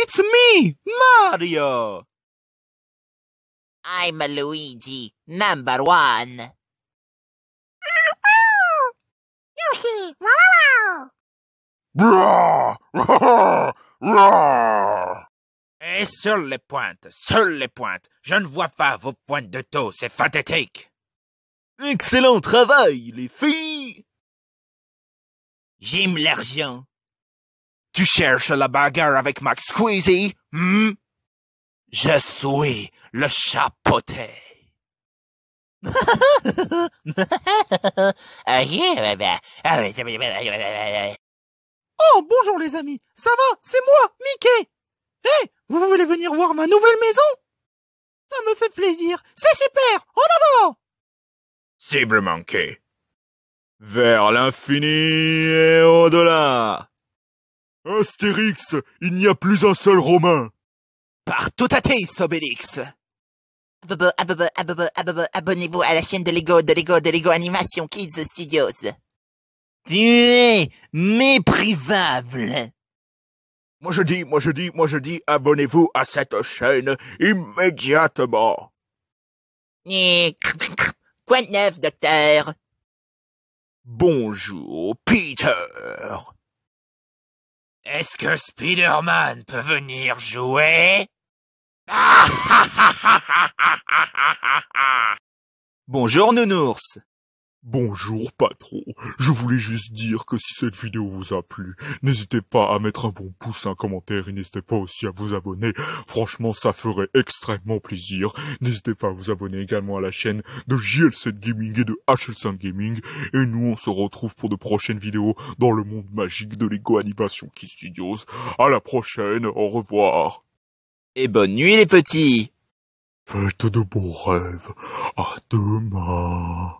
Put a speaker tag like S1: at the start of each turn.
S1: It's me, Mario! I'm Luigi, number one. Yoshi, wow! Et sur les pointes, sur les pointes. Je ne vois pas vos pointes de taux, c'est fatétique. Excellent travail, les filles. J'aime l'argent. Tu cherches la bagarre avec Max Squeezie, hm Je suis le chapoté. oh, bonjour les amis. Ça va, c'est moi, Mickey. Eh, vous voulez venir voir ma nouvelle maison Ça me fait plaisir. C'est super. En avant Si vous manquez. Vers l'infini et au-delà. Astérix, il n'y a plus un seul Romain. Par tout tes, Obélix. Abonnez-vous à la chaîne de Lego, de Lego, de Lego Animation Kids Studios. Tu es méprivable. Moi je dis, moi je dis, moi je dis, abonnez-vous à cette chaîne immédiatement. Quoi de neuf, docteur Bonjour, Peter. Est-ce que Spider-Man peut venir jouer Bonjour Nounours Bonjour patron, je voulais juste dire que si cette vidéo vous a plu, n'hésitez pas à mettre un bon pouce, un commentaire et n'hésitez pas aussi à vous abonner, franchement ça ferait extrêmement plaisir. N'hésitez pas à vous abonner également à la chaîne de JL7 Gaming et de HL5 Gaming et nous on se retrouve pour de prochaines vidéos dans le monde magique de l'Ego Animation Key Studios. À la prochaine, au revoir. Et bonne nuit les petits Faites de beaux rêves, à demain